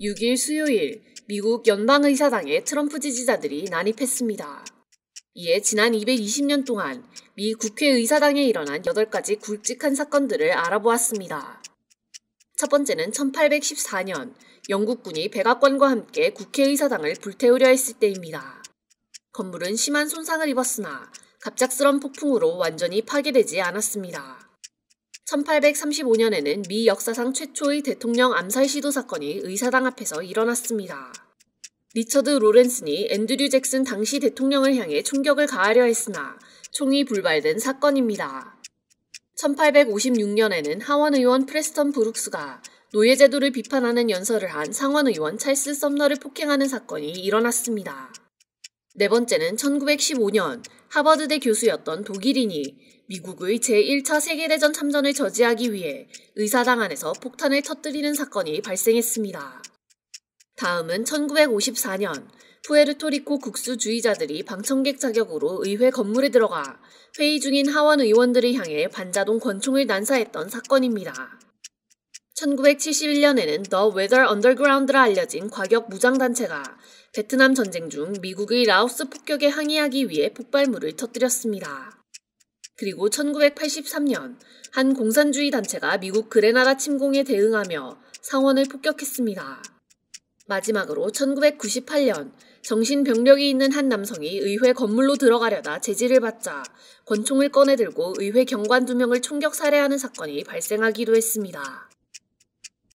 6일 수요일 미국 연방의사당의 트럼프 지지자들이 난입했습니다. 이에 지난 220년 동안 미 국회의사당에 일어난 8가지 굵직한 사건들을 알아보았습니다. 첫 번째는 1814년 영국군이 백악관과 함께 국회의사당을 불태우려 했을 때입니다. 건물은 심한 손상을 입었으나 갑작스런 폭풍으로 완전히 파괴되지 않았습니다. 1835년에는 미 역사상 최초의 대통령 암살 시도 사건이 의사당 앞에서 일어났습니다. 리처드 로렌슨이 앤드류 잭슨 당시 대통령을 향해 총격을 가하려 했으나 총이 불발된 사건입니다. 1856년에는 하원 의원 프레스턴 브룩스가 노예제도를 비판하는 연설을 한 상원 의원 찰스 썸너를 폭행하는 사건이 일어났습니다. 네 번째는 1915년 하버드대 교수였던 독일인이 미국의 제1차 세계대전 참전을 저지하기 위해 의사당 안에서 폭탄을 터뜨리는 사건이 발생했습니다. 다음은 1954년 푸에르토리코 국수주의자들이 방청객 자격으로 의회 건물에 들어가 회의 중인 하원 의원들을 향해 반자동 권총을 난사했던 사건입니다. 1971년에는 The Weather Underground라 알려진 과격 무장단체가 베트남 전쟁 중 미국의 라오스 폭격에 항의하기 위해 폭발물을 터뜨렸습니다. 그리고 1983년 한 공산주의 단체가 미국 그레나다 침공에 대응하며 상원을 폭격했습니다. 마지막으로 1998년 정신병력이 있는 한 남성이 의회 건물로 들어가려다 제지를 받자 권총을 꺼내들고 의회 경관 두 명을 총격 살해하는 사건이 발생하기도 했습니다.